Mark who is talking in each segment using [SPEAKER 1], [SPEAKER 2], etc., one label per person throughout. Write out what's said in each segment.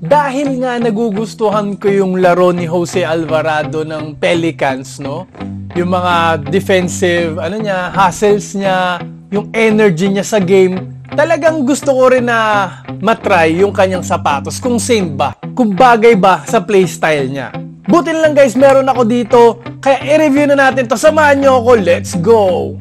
[SPEAKER 1] Dahil nga nagugustuhan ko yung laro ni Jose Alvarado ng Pelicans, no? Yung mga defensive, ano niya, hustles niya, yung energy niya sa game, talagang gusto ko rin na matry yung kanyang sapatos, kung same ba, kung bagay ba sa playstyle niya. Butin lang guys, meron ako dito, kaya i-review na natin to. Samahan niyo ako, let's go!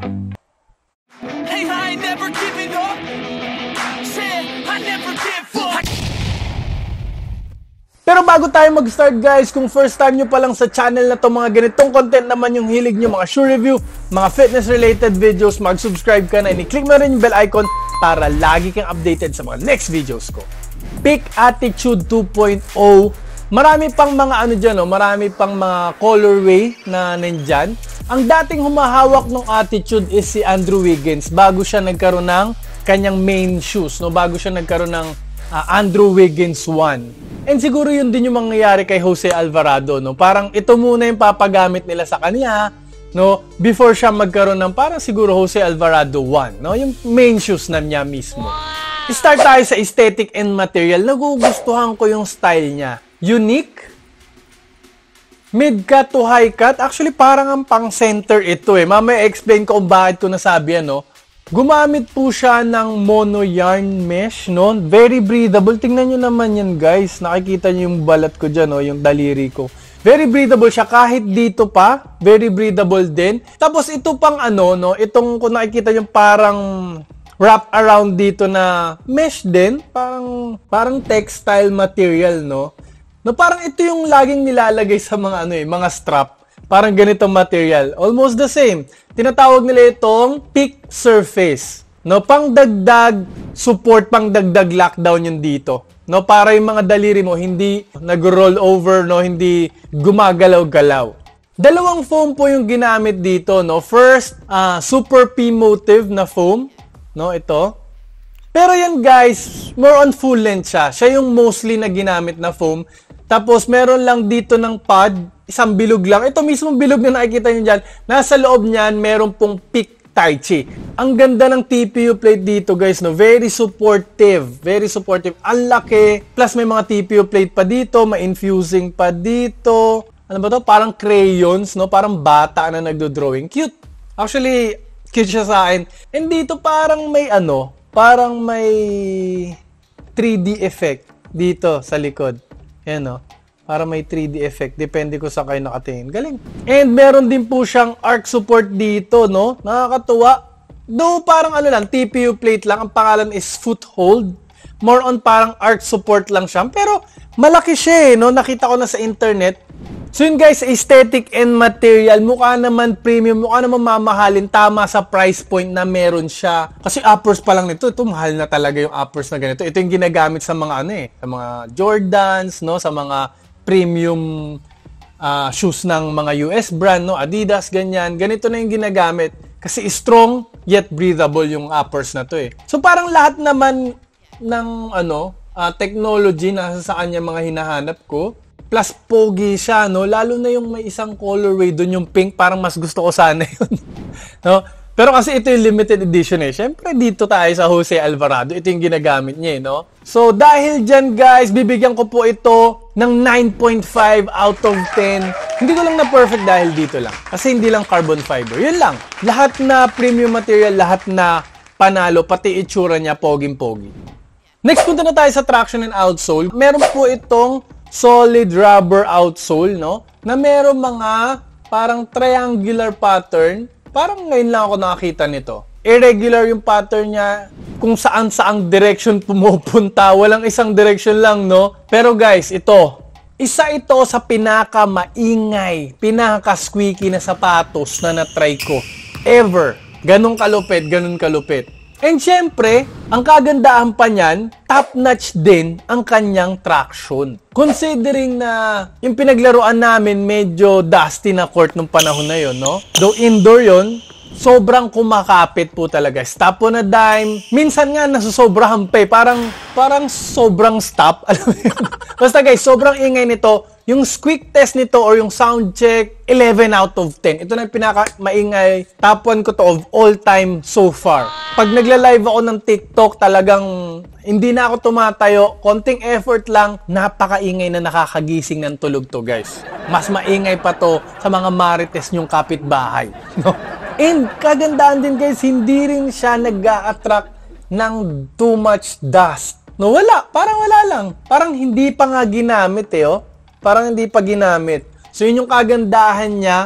[SPEAKER 1] Pero bago tayo mag-start guys, kung first time nyo pa lang sa channel na to, mga ganitong content naman yung hilig nyo, mga shoe review, mga fitness related videos, mag-subscribe ka na, i-click mo rin yung bell icon para lagi kang updated sa mga next videos ko. Peak Attitude 2.0 Marami pang mga ano dyan, no? marami pang mga colorway na nandyan. Ang dating humahawak ng attitude is si Andrew Wiggins bago siya nagkaroon ng kanyang main shoes, no? bago siya nagkaroon ng uh, Andrew Wiggins 1. And siguro yun din yung mangyayari kay Jose Alvarado, no? Parang ito muna yung papagamit nila sa kanya, no? Before siya magkaroon ng parang siguro Jose Alvarado 1, no? Yung main shoes na niya mismo. Start tayo sa aesthetic and material. Nagugustuhan ko yung style niya. Unique, mid cut to high cut. Actually, parang ang pang center ito eh. Mamaya explain ko kung bakit ko nasabi ano. Gumamit po siya ng mono yarn mesh, no? Very breathable. Tingnan nyo naman yan, guys. Nakikita nyo yung balat ko dyan, no? Yung daliri ko. Very breathable siya kahit dito pa, very breathable din. Tapos ito pang ano, no? Itong kung nakikita yung parang wrap around dito na mesh din, parang parang textile material, no? No parang ito yung laging nilalagay sa mga ano eh, mga strap Parang ganitong material. Almost the same. Tinatawag nila itong peak surface. No, pangdagdag support, pangdagdag lockdown yun dito. No, para yung mga daliri mo hindi nag-roll over, no, hindi gumagalaw-galaw. Dalawang foam po yung ginamit dito, no. First, uh, super P motive na foam, no, ito. Pero yan guys, more on full length siya. Siya yung mostly na ginamit na foam. Tapos meron lang dito ng pad isang bilog lang. Ito mismo bilog na nakikita nyo dyan. Nasa loob niyan, meron pong peak tai chi. Ang ganda ng TPU plate dito guys, no? very supportive. Very supportive. Ang laki. Plus may mga TPU plate pa dito, may infusing pa dito. Ano ba to? Parang crayons, no? Parang bata na nagdo-drawing. Cute. Actually, cute siya sa akin. And dito parang may ano, parang may 3D effect dito sa likod. Ayan o. No? para may 3D effect. Depende ko sa kayo nakatingin. Galing. And meron din po siyang arc support dito, no? Nakakatuwa. Though parang ano lang, TPU plate lang. Ang pangalan is foothold. More on parang arc support lang siya. Pero malaki siya eh, no? Nakita ko na sa internet. So yun guys, aesthetic and material, mukha naman premium, mukha naman mamahalin, tama sa price point na meron siya. Kasi uppers pa lang nito, ito mahal na talaga yung uppers na ganito. Ito yung ginagamit sa mga ano eh, sa mga Jordans, no, sa mga premium uh, shoes ng mga US brand, no? Adidas, ganyan. Ganito na yung ginagamit. Kasi strong, yet breathable yung uppers na to eh. So parang lahat naman ng ano, uh, technology nasa sa kanya mga hinahanap ko. Plus pogi siya, no? Lalo na yung may isang colorway doon, yung pink, parang mas gusto ko sana yun. no? Pero kasi ito yung limited edition eh. Siyempre dito tayo sa Jose Alvarado, ito yung ginagamit niya eh, no? So dahil dyan guys, bibigyan ko po ito ng 9.5 out of 10. Hindi ko lang na perfect dahil dito lang. Kasi hindi lang carbon fiber. Yun lang. Lahat na premium material, lahat na panalo, pati itsura niya, poging-pogi. Next, punta na tayo sa traction and outsole. Meron po itong solid rubber outsole, no? Na meron mga parang triangular pattern. Parang ngayon lang ako nakakita nito irregular yung pattern niya, kung saan ang direction pumupunta, walang isang direction lang, no? Pero guys, ito, isa ito sa pinaka maingay, pinaka squeaky na sapatos na natry ko ever. Ganon kalupit, ganon kalupit. And syempre, ang kagandaan pa niyan, top-notch din ang kanyang traction. Considering na yung pinaglaruan namin medyo dusty na court nung panahon na yon, no? Though indoor yon, sobrang kumakapit po talaga. Stop on a dime. Minsan nga nasusobrahan pa eh. Parang, parang sobrang stop. Alam mo yun? Basta guys, sobrang ingay nito yung squeak test nito or yung sound check, 11 out of 10. Ito na yung pinaka maingay. Top 1 ko to of all time so far. Pag nagla-live ako ng TikTok, talagang hindi na ako tumatayo. Konting effort lang, napakaingay na nakakagising ng tulog to guys. Mas maingay pa to sa mga marites nyong kapitbahay. No? And kagandaan din guys, hindi rin siya nag attract ng too much dust. No, wala. Parang wala lang. Parang hindi pa nga ginamit eh, oh. Parang hindi pa ginamit. So, yun yung kagandahan niya.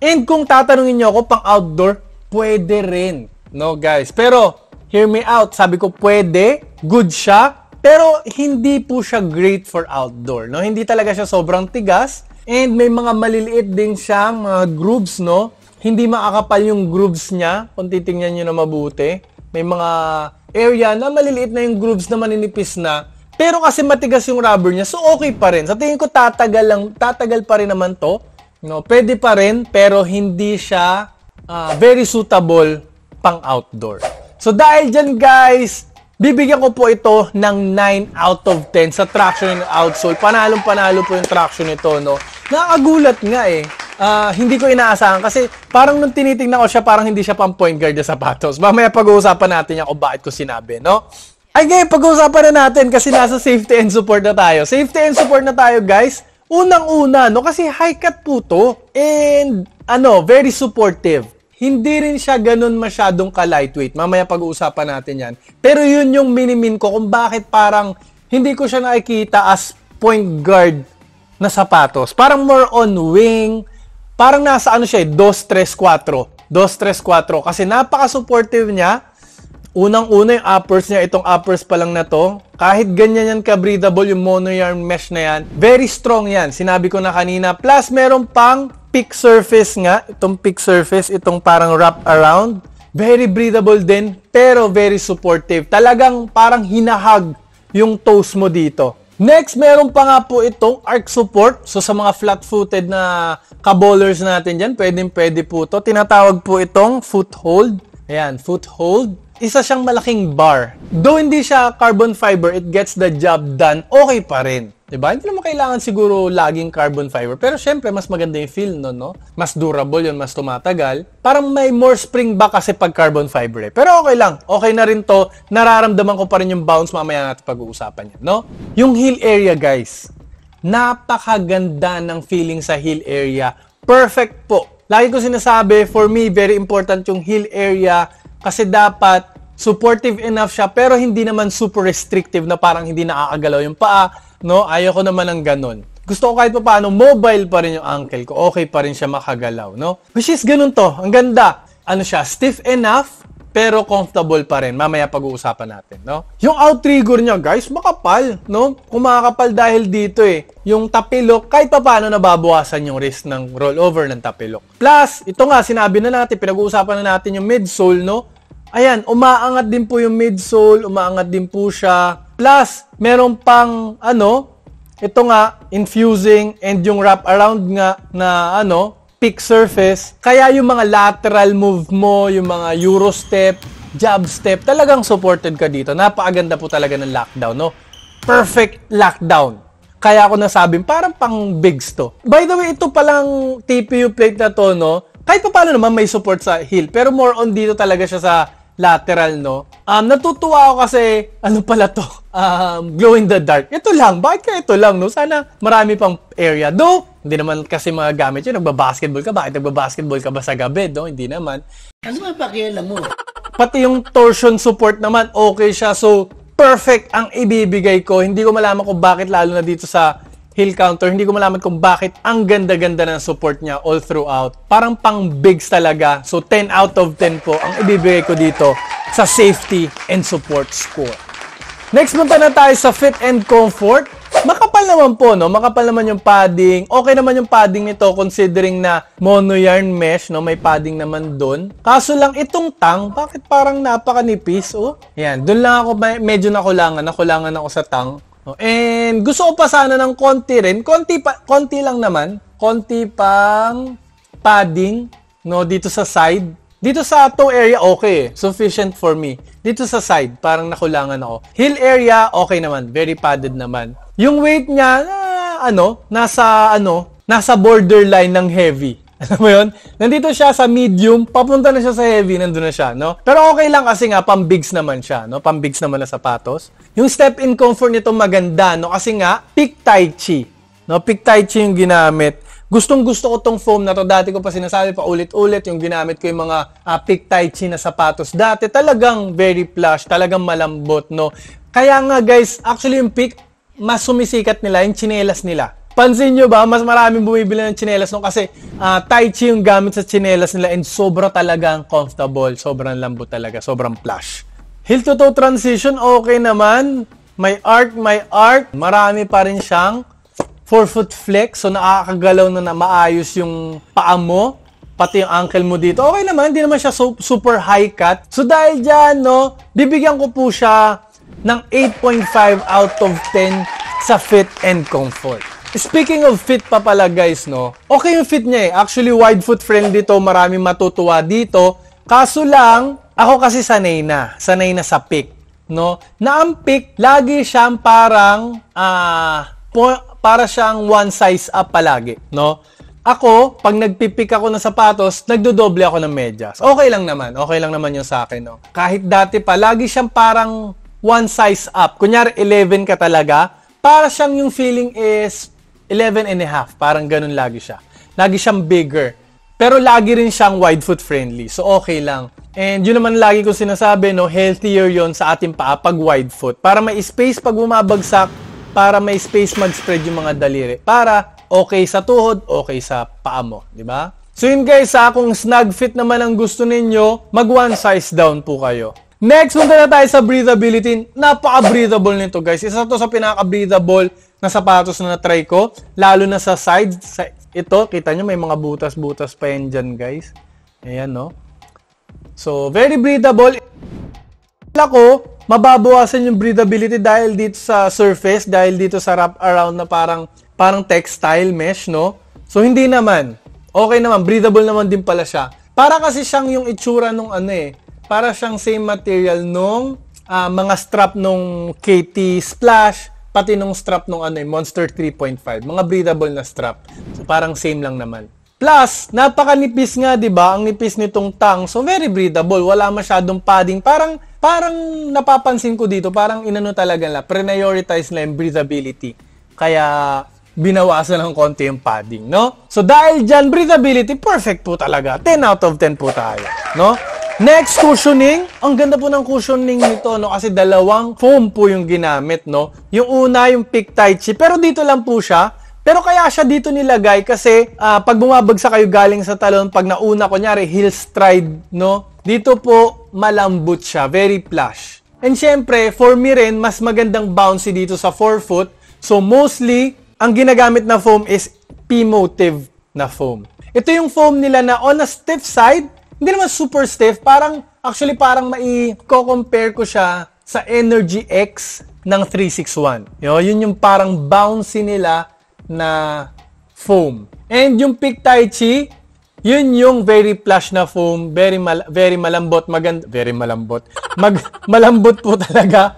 [SPEAKER 1] And kung tatanungin niyo ako pang outdoor, pwede rin. No, guys? Pero, hear me out. Sabi ko, pwede. Good siya. Pero, hindi po siya great for outdoor. No? Hindi talaga siya sobrang tigas. And may mga maliliit din siyang mga uh, grooves, no? Hindi makakapal yung grooves niya kung titingnan nyo na mabuti. May mga area na maliliit na yung grooves na maninipis na pero kasi matigas yung rubber niya, so okay pa rin. Sa tingin ko tatagal lang, tatagal pa rin naman 'to. No, pwede pa rin pero hindi siya uh, very suitable pang outdoor. So dahil diyan guys, bibigyan ko po ito ng 9 out of 10 sa traction and outsole. Panalong panalo po yung traction nito, no. Nakagulat nga eh. Uh, hindi ko inaasahan kasi parang nung tinitingnan ko siya parang hindi siya pang point guard na sapatos. Mamaya pag-uusapan natin yan kung bakit ko sinabi, no? Ay ngayon, pag-uusapan na natin kasi nasa safety and support na tayo. Safety and support na tayo, guys. Unang-una, no? Kasi high cut po to. And, ano, very supportive. Hindi rin siya ganun masyadong ka-lightweight. Mamaya pag-uusapan natin yan. Pero yun yung minimin ko kung bakit parang hindi ko siya nakikita as point guard na sapatos. Parang more on wing. Parang nasa ano siya, 2-3-4. Eh, 2-3-4. Kasi napaka-supportive niya Unang-una yung uppers niya, itong uppers pa lang na to. Kahit ganyan yan ka-breathable yung mono yarn mesh na yan, very strong yan. Sinabi ko na kanina. Plus, meron pang peak surface nga. Itong peak surface, itong parang wrap around. Very breathable din, pero very supportive. Talagang parang hinahag yung toes mo dito. Next, meron pa nga po itong arc support. So sa mga flat-footed na kabolers natin dyan, pwedeng pwede po to. Tinatawag po itong foothold. Ayan, foothold isa siyang malaking bar. Though hindi siya carbon fiber, it gets the job done, okay pa rin. Diba? Hindi naman kailangan siguro laging carbon fiber. Pero syempre, mas maganda yung feel nun, no? Mas durable yun, mas tumatagal. Parang may more spring back kasi pag carbon fiber eh. Pero okay lang, okay na rin to. Nararamdaman ko pa rin yung bounce mamaya natin pag-uusapan yan, no? Yung heel area, guys. Napakaganda ng feeling sa heel area. Perfect po. Lagi ko sinasabi, for me, very important yung heel area kasi dapat supportive enough siya pero hindi naman super restrictive na parang hindi naaagalaw yung paa, no? Ayoko naman ng ganun. Gusto ko kahit pa paano, mobile pa rin yung ankle ko. Okay pa rin siya makagalaw, no? Which is ganun to. Ang ganda. Ano siya, stiff enough pero comfortable pa rin. Mamaya pag-uusapan natin, no? Yung outrigger niya, guys, makapal, no? Kumakapal dahil dito eh. Yung tapilok, kahit pa paano nababawasan yung risk ng rollover ng tapilok. Plus, ito nga, sinabi na natin, pinag-uusapan na natin yung midsole, no? Ayan, umaangat din po yung midsole, umaangat din po siya. Plus, meron pang, ano, ito nga, infusing and yung wrap around nga na, ano, peak surface. Kaya yung mga lateral move mo, yung mga euro step, jab step, talagang supported ka dito. Napakaganda po talaga ng lockdown, no? Perfect lockdown. Kaya ako nasabing parang pang bigs to. By the way, ito palang TPU plate na to, no? Kahit pa paano naman may support sa heel. Pero more on dito talaga siya sa lateral, no? Um, natutuwa ako kasi, ano pala to? Um, glow in the dark. Ito lang. Bakit kaya ito lang, no? Sana marami pang area. Though, hindi naman kasi mga gamit yun. Nagbabasketball ka. Bakit nagbabasketball ka ba sa gabi? No? Hindi naman. Ano ba pakialam mo? Pati yung torsion support naman, okay siya. So, perfect ang ibibigay ko. Hindi ko malaman kung bakit lalo na dito sa hill counter, hindi ko malaman kung bakit ang ganda-ganda ng support niya all throughout. Parang pang bigs talaga. So 10 out of 10 po ang ibibigay ko dito sa safety and support score. Next punta na tayo sa fit and comfort. Makapal naman po, no? Makapal naman yung padding. Okay naman yung padding nito considering na mono yarn mesh, no? May padding naman doon. Kaso lang itong tang, bakit parang napakanipis, oh? Yan, doon lang ako medyo nakulangan. Nakulangan ako sa tang. Oh, and gusto ko pa sana ng konti rin. Konti, pa, konti lang naman. Konti pang padding, no? Dito sa side dito sa toe area, okay Sufficient for me. Dito sa side, parang nakulangan ako. Heel area, okay naman. Very padded naman. Yung weight niya, uh, ano, nasa, ano, nasa borderline ng heavy. Alam mo yun? Nandito siya sa medium, papunta na siya sa heavy, nandun na siya, no? Pero okay lang kasi nga, pambigs naman siya, no? Pambigs naman na sapatos. Yung step-in comfort nito maganda, no? Kasi nga, peak tai chi. No? Peak tai chi yung ginamit. Gustong gusto ko tong foam na to. Dati ko pa sinasabi pa ulit-ulit yung ginamit ko yung mga uh, ah, pick tai chi na sapatos. Dati talagang very plush, talagang malambot, no? Kaya nga guys, actually yung pick, mas sumisikat nila yung chinelas nila. Pansin nyo ba, mas maraming bumibili ng chinelas no kasi uh, tai chi yung gamit sa chinelas nila and sobra talagang comfortable, sobrang lambot talaga, sobrang plush. Heel to toe transition, okay naman. May arc, may arc. Marami pa rin siyang forefoot flex. So, nakakagalaw na na maayos yung paa mo pati yung ankle mo dito. Okay naman, hindi naman siya super high cut. So dahil dyan, no, bibigyan ko po siya ng 8.5 out of 10 sa fit and comfort. Speaking of fit pa pala guys, no, okay yung fit niya eh. Actually, wide foot friendly to, maraming matutuwa dito. Kaso lang, ako kasi sanay na, sanay na sa pick, no. Na ang pick, lagi siyang parang, ah, uh, para siyang one size up palagi, no? Ako, pag nagpipick ako ng sapatos, nagdodoble ako ng medyas. Okay lang naman. Okay lang naman yung sa akin, no? Kahit dati pa, lagi siyang parang one size up. Kunyari, 11 ka talaga. Para siyang yung feeling is 11 and a half. Parang ganun lagi siya. Lagi siyang bigger. Pero lagi rin siyang wide foot friendly. So okay lang. And yun naman lagi kong sinasabi, no, healthier yon sa ating paa pag wide foot. Para may space pag bumabagsak, para may space mag-spread yung mga daliri. Para okay sa tuhod, okay sa paa mo, di ba? So yun guys, sa ah, akong snug fit naman ang gusto ninyo, mag one size down po kayo. Next, punta na tayo sa breathability. Napaka-breathable nito guys. Isa to sa pinaka-breathable na sapatos na na-try ko. Lalo na sa sides. Sa ito, kita nyo may mga butas-butas pa yan dyan guys. Ayan no. So, very breathable ko, mababawasan yung breathability dahil dito sa surface, dahil dito sa wrap around na parang parang textile mesh, no? So hindi naman. Okay naman, breathable naman din pala siya. Para kasi siyang yung itsura nung ano eh, para siyang same material nung uh, mga strap nung KT Splash, pati nung strap nung ano eh, Monster 3.5. Mga breathable na strap. So parang same lang naman. Plus, napakanipis nga 'di ba? Ang nipis nitong tang. So very breathable, wala masyadong padding. Parang parang napapansin ko dito, parang inano talaga na, prioritize na yung breathability. Kaya, binawasan ng konti yung padding, no? So, dahil dyan, breathability, perfect po talaga. 10 out of 10 po tayo, no? Next, cushioning. Ang ganda po ng cushioning nito, no? Kasi dalawang foam po yung ginamit, no? Yung una, yung peak tai chi. Pero dito lang po siya. Pero kaya siya dito nilagay kasi uh, pag bumabagsak kayo galing sa talon, pag nauna, kunyari, heel stride, no? Dito po, malambot siya, very plush. And syempre, for me rin, mas magandang bouncy dito sa forefoot. So mostly, ang ginagamit na foam is P-motive na foam. Ito yung foam nila na on a stiff side, hindi naman super stiff, parang actually parang mai-compare ko siya sa Energy X ng 361. Yo, yun yung parang bouncy nila na foam. And yung Peak Tai Chi, yun yung very plush na foam, very mal- very malambot, maganda, very malambot. Mag malambot po talaga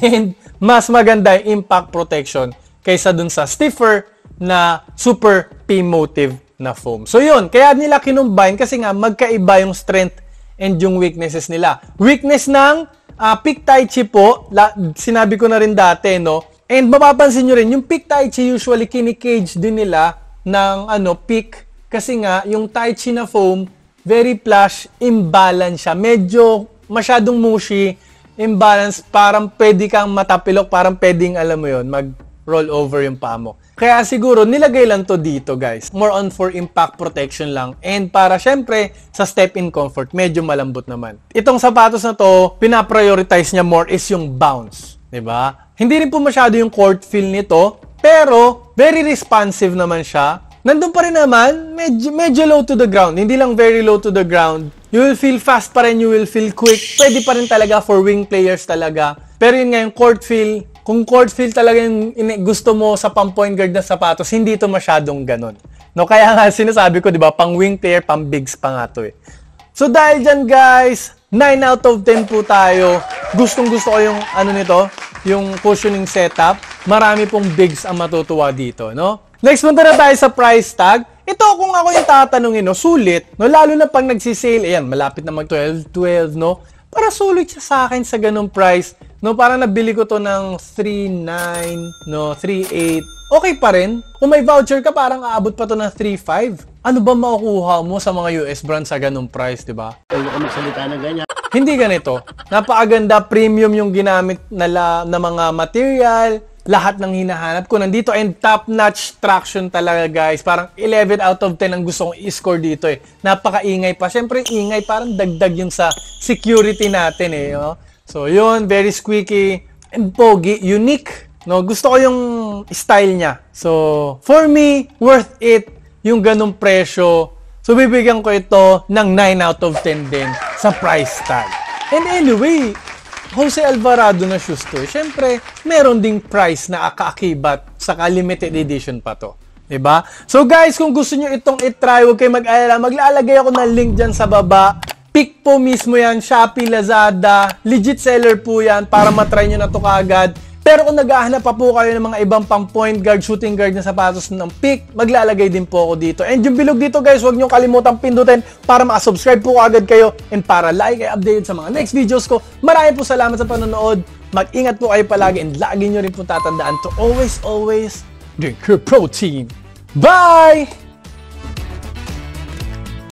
[SPEAKER 1] and mas maganda yung impact protection kaysa dun sa stiffer na super P-motive na foam. So yun, kaya nila kinumbine kasi nga magkaiba yung strength and yung weaknesses nila. Weakness ng uh, peak tai chi po, la, sinabi ko na rin dati, no? And mapapansin nyo rin, yung peak tai chi usually kinikage din nila ng ano, peak kasi nga, yung Tai Chi na foam, very plush, imbalance siya. Medyo masyadong mushy, imbalance, parang pwede kang matapilok, parang pwedeng, alam mo yon mag roll over yung paa mo. Kaya siguro nilagay lang to dito guys. More on for impact protection lang. And para syempre sa step in comfort, medyo malambot naman. Itong sapatos na to, pinaprioritize niya more is yung bounce. ba? Diba? Hindi rin po masyado yung court feel nito, pero very responsive naman siya nandun pa rin naman, medyo, medyo low to the ground. Hindi lang very low to the ground. You will feel fast pa rin, you will feel quick. Pwede pa rin talaga for wing players talaga. Pero yun nga, yung court feel, kung court feel talaga yung gusto mo sa pang-point guard na sapatos, hindi ito masyadong ganun. No, kaya nga sinasabi ko, di ba, pang wing player, pang bigs pa nga to eh. So dahil dyan guys, 9 out of 10 po tayo. Gustong gusto ko yung ano nito, yung cushioning setup. Marami pong bigs ang matutuwa dito, no? Next punta na tayo sa price tag. Ito kung ako yung tatanungin, no, sulit, no, lalo na pag nagsisale, ayan, malapit na mag 12, 12, no, para sulit siya sa akin sa ganung price, no, para nabili ko to ng 3.9, no, 3.8, okay pa rin. Kung may voucher ka, parang aabot pa to ng 3.5. Ano ba makukuha mo sa mga US brands sa ganung price, di ba? Huwag ka magsalita na ganyan. Hindi ganito. Napakaganda premium yung ginamit na, la, na mga material, lahat ng hinahanap ko nandito and top-notch traction talaga guys. Parang 11 out of 10 ang gusto kong i-score dito eh. Napakaingay pa. Siyempre ingay parang dagdag yung sa security natin eh. Oh. So yun, very squeaky and pogi, unique. No, gusto ko yung style niya. So for me, worth it yung ganung presyo. So bibigyan ko ito ng 9 out of 10 din sa price tag. And anyway, Jose Alvarado na shoes to, syempre, meron ding price na akaakibat sa limited edition pa to. 'di ba? So guys, kung gusto niyo itong i-try, huwag kayong mag-alala. Maglalagay ako ng link diyan sa baba. Pick po mismo yan, Shopee, Lazada. Legit seller po yan para matry nyo na to kagad. Pero kung naghahanap pa po kayo ng mga ibang pang point guard, shooting guard na sapatos ng pick, maglalagay din po ako dito. And yung bilog dito guys, huwag nyo kalimutan pindutin para makasubscribe po agad kayo and para like and update sa mga next videos ko. Maraming po salamat sa panonood. Mag-ingat po kayo palagi and lagi nyo rin po tatandaan to always, always drink your protein. Bye!